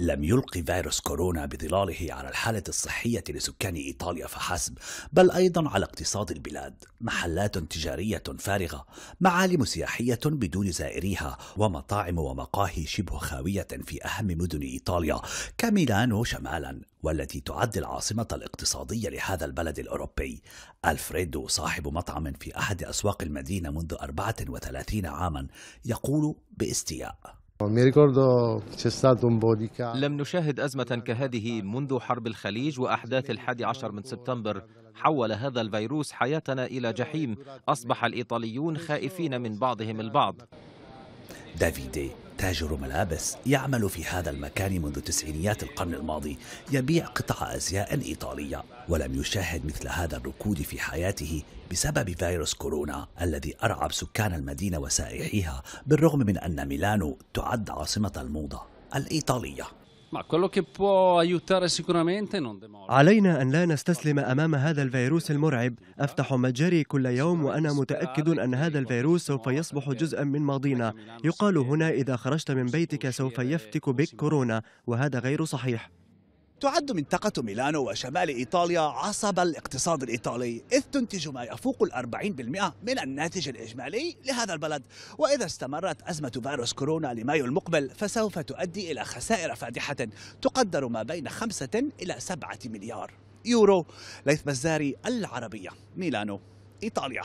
لم يلقي فيروس كورونا بظلاله على الحالة الصحية لسكان إيطاليا فحسب بل أيضا على اقتصاد البلاد محلات تجارية فارغة معالم سياحية بدون زائريها ومطاعم ومقاهي شبه خاوية في أهم مدن إيطاليا كميلانو شمالا والتي تعد العاصمة الاقتصادية لهذا البلد الأوروبي ألفريدو صاحب مطعم في أحد أسواق المدينة منذ 34 عاما يقول باستياء لم نشاهد أزمة كهذه منذ حرب الخليج وأحداث الحادي عشر من سبتمبر حول هذا الفيروس حياتنا إلى جحيم أصبح الإيطاليون خائفين من بعضهم البعض دافيدي تاجر ملابس يعمل في هذا المكان منذ تسعينيات القرن الماضي يبيع قطع أزياء إيطالية ولم يشاهد مثل هذا الركود في حياته بسبب فيروس كورونا الذي أرعب سكان المدينة وسائحيها بالرغم من أن ميلانو تعد عاصمة الموضة الإيطالية علينا أن لا نستسلم أمام هذا الفيروس المرعب أفتح متجري كل يوم وأنا متأكد أن هذا الفيروس سوف يصبح جزءا من ماضينا يقال هنا إذا خرجت من بيتك سوف يفتك بك كورونا وهذا غير صحيح تعد منطقة ميلانو وشمال إيطاليا عصب الاقتصاد الإيطالي إذ تنتج ما يفوق الأربعين بالمئة من الناتج الإجمالي لهذا البلد وإذا استمرت أزمة فيروس كورونا لمايو المقبل فسوف تؤدي إلى خسائر فادحة تقدر ما بين خمسة إلى سبعة مليار يورو ليث بزاري العربية ميلانو إيطاليا